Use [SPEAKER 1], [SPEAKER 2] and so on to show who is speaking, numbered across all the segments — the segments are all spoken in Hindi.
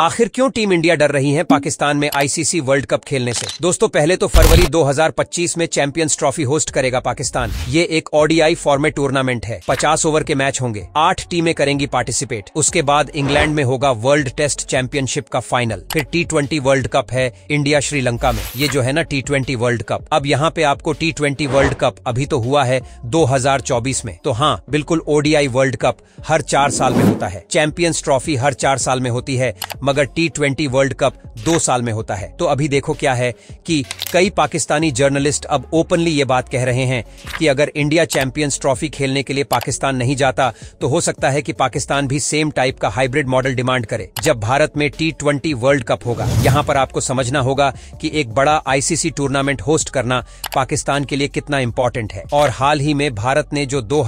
[SPEAKER 1] आखिर क्यों टीम इंडिया डर रही है पाकिस्तान में आईसीसी वर्ल्ड कप खेलने से दोस्तों पहले तो फरवरी 2025 में चैंपियंस ट्रॉफी होस्ट करेगा पाकिस्तान ये एक ओडीआई फॉर्मेट टूर्नामेंट है 50 ओवर के मैच होंगे आठ टीमें करेंगी पार्टिसिपेट उसके बाद इंग्लैंड में होगा वर्ल्ड टेस्ट चैंपियनशिप का फाइनल फिर टी वर्ल्ड कप है इंडिया श्रीलंका में ये जो है ना टी वर्ल्ड कप अब यहाँ पे आपको टी वर्ल्ड कप अभी तो हुआ है दो में तो हाँ बिल्कुल ओडीआई वर्ल्ड कप हर चार साल में होता है चैंपियंस ट्रॉफी हर चार साल में होती है मगर टी वर्ल्ड कप दो साल में होता है तो अभी देखो क्या है कि कई पाकिस्तानी जर्नलिस्ट अब ओपनली ये बात कह रहे हैं कि अगर इंडिया चैंपियंस ट्रॉफी खेलने के लिए पाकिस्तान नहीं जाता तो हो सकता है कि पाकिस्तान भी सेम टाइप का हाइब्रिड मॉडल डिमांड करे जब भारत में टी वर्ल्ड कप होगा यहाँ पर आपको समझना होगा की एक बड़ा आईसीसी टूर्नामेंट होस्ट करना पाकिस्तान के लिए कितना इम्पोर्टेंट है और हाल ही में भारत ने जो दो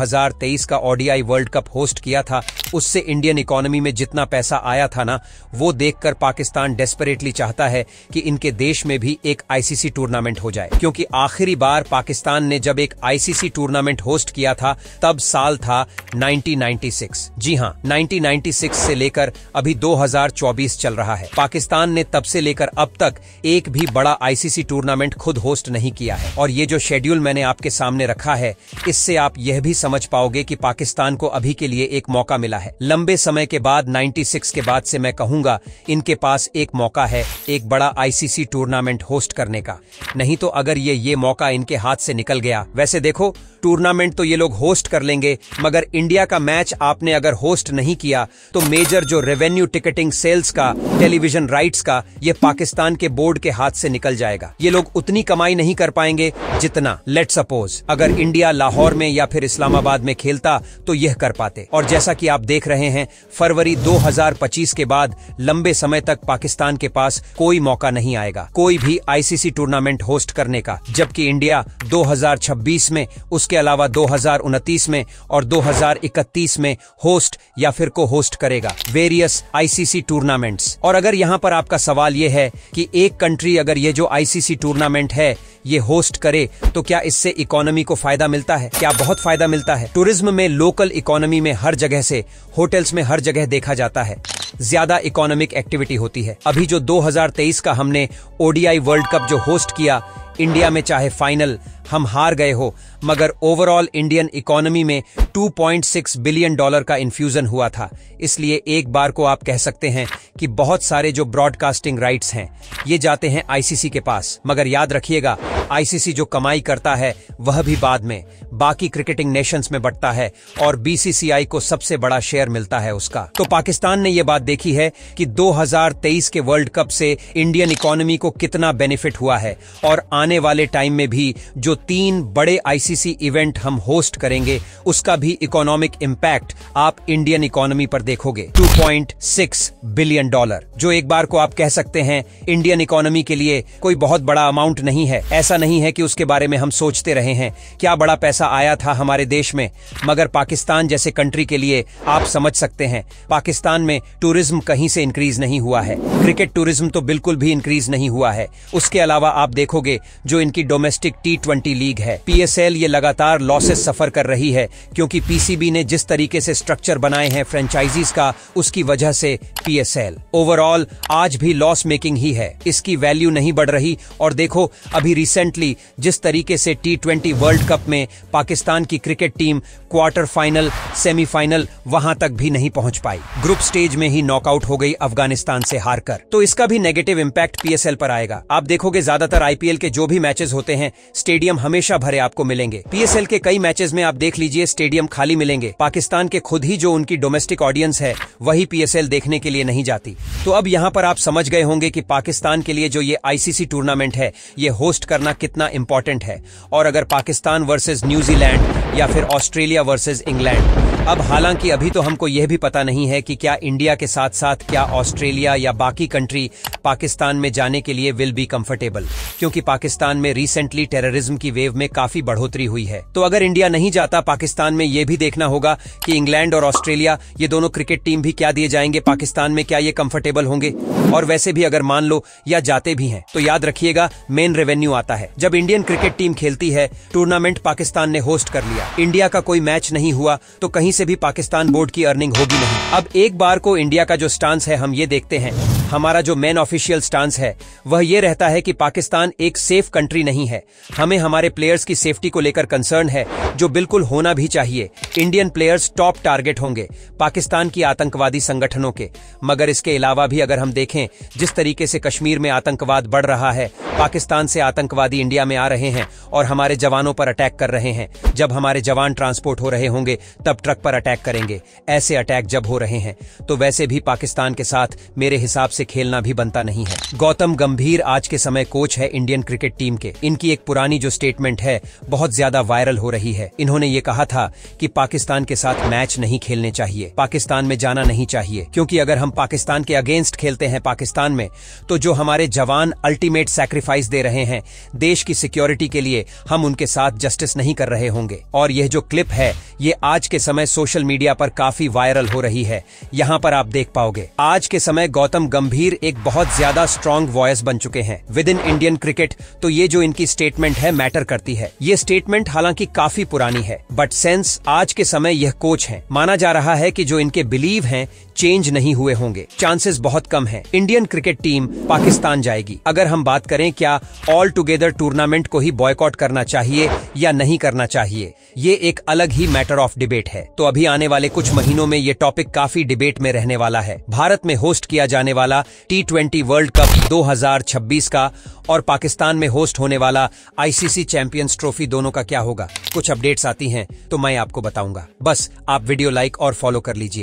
[SPEAKER 1] का ओडीआई वर्ल्ड कप होस्ट किया था उससे इंडियन इकोनॉमी में जितना पैसा आया था ना वो देखकर पाकिस्तान डेस्परेटली चाहता है कि इनके देश में भी एक आईसीसी टूर्नामेंट हो जाए क्योंकि आखिरी बार पाकिस्तान ने जब एक आईसीसी टूर्नामेंट होस्ट किया था तब साल था 1996 जी हाँ 1996 से लेकर अभी 2024 चल रहा है पाकिस्तान ने तब से लेकर अब तक एक भी बड़ा आईसीसी टूर्नामेंट खुद होस्ट नहीं किया है और ये जो शेड्यूल मैंने आपके सामने रखा है इससे आप यह भी समझ पाओगे की पाकिस्तान को अभी के लिए एक मौका मिला है लंबे समय के बाद नाइन्टी के बाद से मैं कहूंगा इनके पास एक मौका है एक बड़ा आईसीसी टूर्नामेंट होस्ट करने का नहीं तो अगर ये ये मौका इनके हाथ से निकल गया वैसे देखो टूर्नामेंट तो ये लोग होस्ट कर लेंगे मगर इंडिया का मैच आपने अगर होस्ट नहीं किया तो मेजर जो रेवेन्यू टिकटिंग सेल्स का टेलीविजन राइट्स का ये पाकिस्तान के बोर्ड के हाथ से निकल जाएगा ये लोग उतनी कमाई नहीं कर पाएंगे जितना लेट सपोज अगर इंडिया लाहौर में या फिर इस्लामाबाद में खेलता तो यह कर पाते और जैसा कि आप देख रहे हैं फरवरी 2025 के बाद लंबे समय तक पाकिस्तान के पास कोई मौका नहीं आएगा कोई भी आईसीसी टूर्नामेंट होस्ट करने का जबकि इंडिया 2026 में उस इसके अलावा दो में और 2031 में होस्ट या फिर को होस्ट करेगा वेरियस आईसीसी टूर्नामेंट्स और अगर यहाँ पर आपका सवाल ये है कि एक कंट्री अगर ये जो आईसीसी टूर्नामेंट है ये होस्ट करे तो क्या इससे इकोनॉमी को फायदा मिलता है क्या बहुत फायदा मिलता है टूरिज्म में लोकल इकोनॉमी में हर जगह से होटल्स में हर जगह देखा जाता है ज्यादा इकोनॉमिक एक्टिविटी होती है अभी जो 2023 का हमने ओडीआई वर्ल्ड कप जो होस्ट किया इंडिया में चाहे फाइनल हम हार गए हो मगर ओवरऑल इंडियन इकोनॉमी में 2.6 बिलियन डॉलर का इन्फ्यूजन हुआ था इसलिए एक बार को आप कह सकते हैं कि बहुत सारे जो ब्रॉडकास्टिंग राइट्स हैं ये जाते हैं आईसीसी के पास मगर याद रखिएगा आईसीसी जो कमाई करता है वह भी बाद में बाकी क्रिकेटिंग नेशंस में बढ़ता है और बीसीसीआई को सबसे बड़ा शेयर मिलता है उसका तो पाकिस्तान ने यह बात देखी है कि 2023 के वर्ल्ड कप से इंडियन इकोनॉमी को कितना बेनिफिट हुआ है और आने वाले टाइम में भी जो तीन बड़े आईसीसी इवेंट हम होस्ट करेंगे उसका भी इकोनॉमिक इम्पैक्ट आप इंडियन इकोनॉमी पर देखोगे टू बिलियन बिलियन डॉलर जो एक बार को आप कह सकते हैं इंडियन इकोनॉमी के लिए कोई बहुत बड़ा अमाउंट नहीं है ऐसा नहीं है कि उसके बारे में हम सोचते रहे हैं क्या बड़ा पैसा आया था हमारे देश में मगर पाकिस्तान जैसे कंट्री के लिए आप समझ सकते हैं पाकिस्तान में टूरिज्म कहीं से इंक्रीज नहीं हुआ है क्रिकेट टूरिज्म तो बिल्कुल भी इंक्रीज नहीं हुआ है उसके अलावा आप देखोगे जो इनकी डोमेस्टिक टी ट्वेंटी लीग है पीएसएल ये लगातार लॉसेस सफर कर रही है क्योंकि पीसीबी ने जिस तरीके से स्ट्रक्चर बनाए हैं फ्रेंचाइजीज का उसकी वजह से पीएसएल एल ओवरऑल आज भी लॉस मेकिंग ही है इसकी वैल्यू नहीं बढ़ रही और देखो अभी रिसेंटली जिस तरीके से टी ट्वेंटी वर्ल्ड कप में पाकिस्तान की cricket team quarter final semifinal वहां तक भी नहीं पहुंच पाई ग्रुप स्टेज में ही नॉकआउट हो गई अफगानिस्तान से हारकर तो इसका भी नेगेटिव इम्पैक्ट पी पर आएगा आप देखोगे ज्यादातर आईपीएल के जो भी मैचेस होते हैं स्टेडियम हमेशा भरे आपको मिलेंगे पीएसएल के कई मैचेस में आप देख लीजिए स्टेडियम खाली मिलेंगे पाकिस्तान के खुद ही जो उनकी डोमेस्टिक ऑडियंस है वही पीएसएल देखने के लिए नहीं जाते जाती तो अब यहाँ पर आप समझ गए होंगे कि पाकिस्तान के लिए जो ये आईसीसी टूर्नामेंट है ये होस्ट करना कितना इम्पोर्टेंट है और अगर पाकिस्तान वर्सेज न्यूजीलैंड या फिर ऑस्ट्रेलिया वर्सेज इंग्लैंड अब हालांकि अभी तो हमको यह भी पता नहीं है कि क्या इंडिया के साथ साथ क्या ऑस्ट्रेलिया या बाकी कंट्री पाकिस्तान में जाने के लिए विल बी कंफर्टेबल क्योंकि पाकिस्तान में रिसेंटली टेररिज्म की वेव में काफी बढ़ोतरी हुई है तो अगर इंडिया नहीं जाता पाकिस्तान में ये भी देखना होगा कि इंग्लैंड और ऑस्ट्रेलिया ये दोनों क्रिकेट टीम भी क्या दिए जाएंगे पाकिस्तान में क्या ये कम्फर्टेबल होंगे और वैसे भी अगर मान लो या जाते भी है तो याद रखियेगा मेन रेवेन्यू आता है जब इंडियन क्रिकेट टीम खेलती है टूर्नामेंट पाकिस्तान ने होस्ट कर लिया इंडिया का कोई मैच नहीं हुआ तो कहीं से भी पाकिस्तान बोर्ड की अर्निंग होगी नहीं अब एक बार को इंडिया का जो स्टांस है हम ये देखते हैं हमारा जो मेन ऑफिशियल स्टांस है वह ये रहता है कि पाकिस्तान एक सेफ कंट्री नहीं है हमें हमारे प्लेयर्स की सेफ्टी को लेकर कंसर्न है जो बिल्कुल होना भी चाहिए इंडियन प्लेयर्स टॉप टारगेट होंगे पाकिस्तान की आतंकवादी संगठनों के मगर इसके अलावा भी अगर हम देखें जिस तरीके से कश्मीर में आतंकवाद बढ़ रहा है पाकिस्तान से आतंकवादी इंडिया में आ रहे हैं और हमारे जवानों पर अटैक कर रहे हैं जब हमारे जवान ट्रांसपोर्ट हो रहे होंगे तब ट्रक पर अटैक करेंगे ऐसे अटैक जब हो रहे हैं तो वैसे भी पाकिस्तान के साथ मेरे हिसाब से खेलना भी बनता नहीं है गौतम गंभीर आज के समय कोच है इंडियन क्रिकेट टीम के इनकी एक पुरानी जो स्टेटमेंट है बहुत ज्यादा वायरल हो रही है इन्होंने ये कहा था की पाकिस्तान के साथ मैच नहीं खेलने चाहिए पाकिस्तान में जाना नहीं चाहिए क्योंकि अगर हम पाकिस्तान के अगेंस्ट खेलते हैं पाकिस्तान में तो जो हमारे जवान अल्टीमेट सैक्रीफाइस सेक्रीफाइस दे रहे हैं देश की सिक्योरिटी के लिए हम उनके साथ जस्टिस नहीं कर रहे होंगे और यह जो क्लिप है ये आज के समय सोशल मीडिया पर काफी वायरल हो रही है यहाँ पर आप देख पाओगे आज के समय गौतम गंभीर एक बहुत ज्यादा स्ट्रॉन्ग वॉयस बन चुके हैं विद इन इंडियन क्रिकेट तो ये जो इनकी स्टेटमेंट है मैटर करती है ये स्टेटमेंट हालांकि काफी पुरानी है बट सेंस आज के समय यह कोच है माना जा रहा है की जो इनके बिलीव है चेंज नहीं हुए होंगे चांसेस बहुत कम है इंडियन क्रिकेट टीम पाकिस्तान जाएगी अगर हम बात करें क्या ऑल टुगेदर टूर्नामेंट को ही बॉयकॉट करना चाहिए या नहीं करना चाहिए ये एक अलग ही मैटर मैटर ऑफ डिबेट है तो अभी आने वाले कुछ महीनों में ये टॉपिक काफी डिबेट में रहने वाला है भारत में होस्ट किया जाने वाला टी ट्वेंटी वर्ल्ड कप 2026 का और पाकिस्तान में होस्ट होने वाला आईसीसी चैंपियंस ट्रॉफी दोनों का क्या होगा कुछ अपडेट्स आती हैं तो मैं आपको बताऊंगा बस आप वीडियो लाइक और फॉलो कर लीजिए